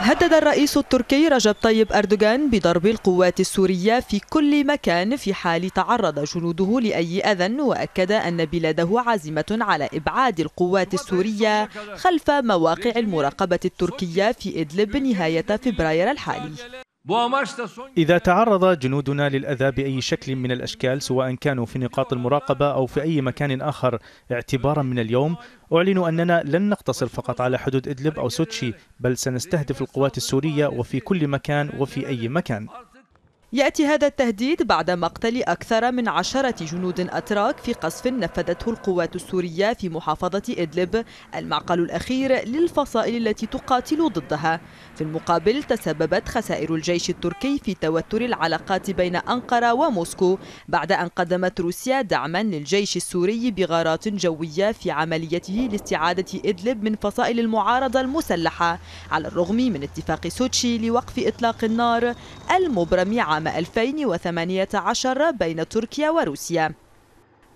هدد الرئيس التركي رجب طيب أردوغان بضرب القوات السورية في كل مكان في حال تعرض جنوده لأي أذى وأكد أن بلاده عازمة على إبعاد القوات السورية خلف مواقع المراقبة التركية في إدلب نهاية فبراير الحالي إذا تعرض جنودنا للأذى بأي شكل من الأشكال سواء كانوا في نقاط المراقبة أو في أي مكان آخر اعتبارا من اليوم أعلن أننا لن نقتصر فقط على حدود إدلب أو سوتشي بل سنستهدف القوات السورية وفي كل مكان وفي أي مكان يأتي هذا التهديد بعد مقتل أكثر من عشرة جنود أتراك في قصف نفذته القوات السورية في محافظة إدلب المعقل الأخير للفصائل التي تقاتل ضدها في المقابل تسببت خسائر الجيش التركي في توتر العلاقات بين أنقرة وموسكو بعد أن قدمت روسيا دعما للجيش السوري بغارات جوية في عمليته لاستعادة إدلب من فصائل المعارضة المسلحة على الرغم من اتفاق سوتشي لوقف إطلاق النار المبرم عام 2018 بين تركيا وروسيا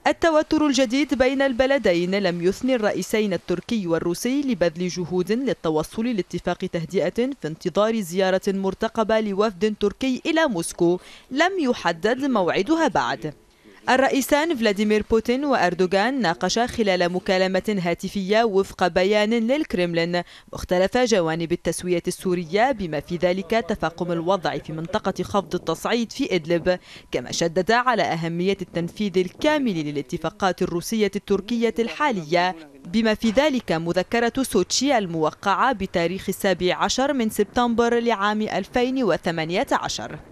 التوتر الجديد بين البلدين لم يثني الرئيسين التركي والروسي لبذل جهود للتوصل لاتفاق تهدئة في انتظار زيارة مرتقبة لوفد تركي إلى موسكو لم يحدد موعدها بعد الرئيسان فلاديمير بوتين وأردوغان ناقشا خلال مكالمة هاتفية وفق بيان للكرملين مختلف جوانب التسوية السورية بما في ذلك تفاقم الوضع في منطقة خفض التصعيد في إدلب كما شددا على أهمية التنفيذ الكامل للاتفاقات الروسية التركية الحالية بما في ذلك مذكرة سوتشي الموقعة بتاريخ السابع عشر من سبتمبر لعام 2018